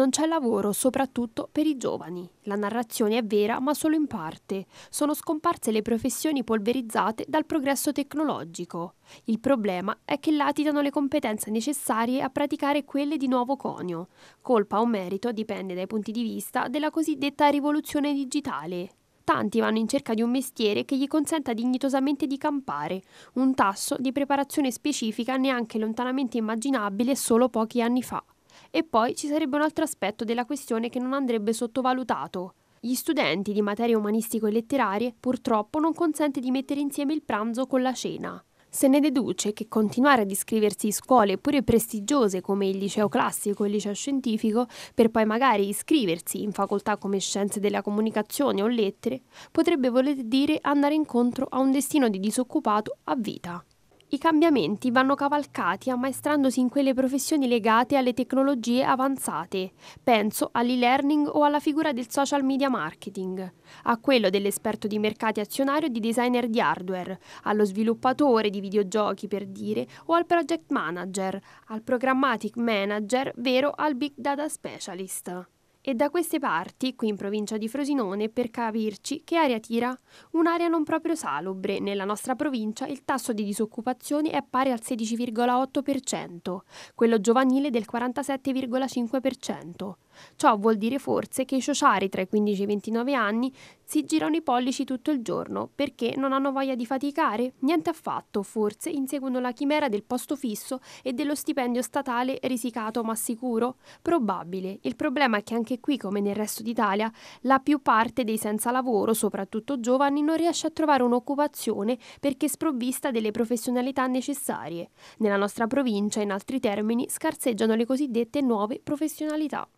Non c'è lavoro, soprattutto per i giovani. La narrazione è vera, ma solo in parte. Sono scomparse le professioni polverizzate dal progresso tecnologico. Il problema è che latitano le competenze necessarie a praticare quelle di nuovo conio. Colpa o merito dipende dai punti di vista della cosiddetta rivoluzione digitale tanti vanno in cerca di un mestiere che gli consenta dignitosamente di campare, un tasso di preparazione specifica neanche lontanamente immaginabile solo pochi anni fa. E poi ci sarebbe un altro aspetto della questione che non andrebbe sottovalutato. Gli studenti di materie umanistico e letterarie purtroppo non consente di mettere insieme il pranzo con la cena. Se ne deduce che continuare ad iscriversi in scuole pure prestigiose come il liceo classico e il liceo scientifico, per poi magari iscriversi in facoltà come scienze della comunicazione o lettere, potrebbe voler dire andare incontro a un destino di disoccupato a vita. I cambiamenti vanno cavalcati ammaestrandosi in quelle professioni legate alle tecnologie avanzate. Penso all'e-learning o alla figura del social media marketing, a quello dell'esperto di mercati azionario e di designer di hardware, allo sviluppatore di videogiochi per dire o al project manager, al programmatic manager, vero al big data specialist. E da queste parti, qui in provincia di Frosinone, per capirci, che aria tira? Un'area non proprio salubre. Nella nostra provincia il tasso di disoccupazione è pari al 16,8%, quello giovanile del 47,5%. Ciò vuol dire forse che i sociari tra i 15 e i 29 anni si girano i pollici tutto il giorno perché non hanno voglia di faticare? Niente affatto, forse inseguono la chimera del posto fisso e dello stipendio statale risicato ma sicuro? Probabile. Il problema è che anche qui, come nel resto d'Italia, la più parte dei senza lavoro, soprattutto giovani, non riesce a trovare un'occupazione perché sprovvista delle professionalità necessarie. Nella nostra provincia, in altri termini, scarseggiano le cosiddette nuove professionalità.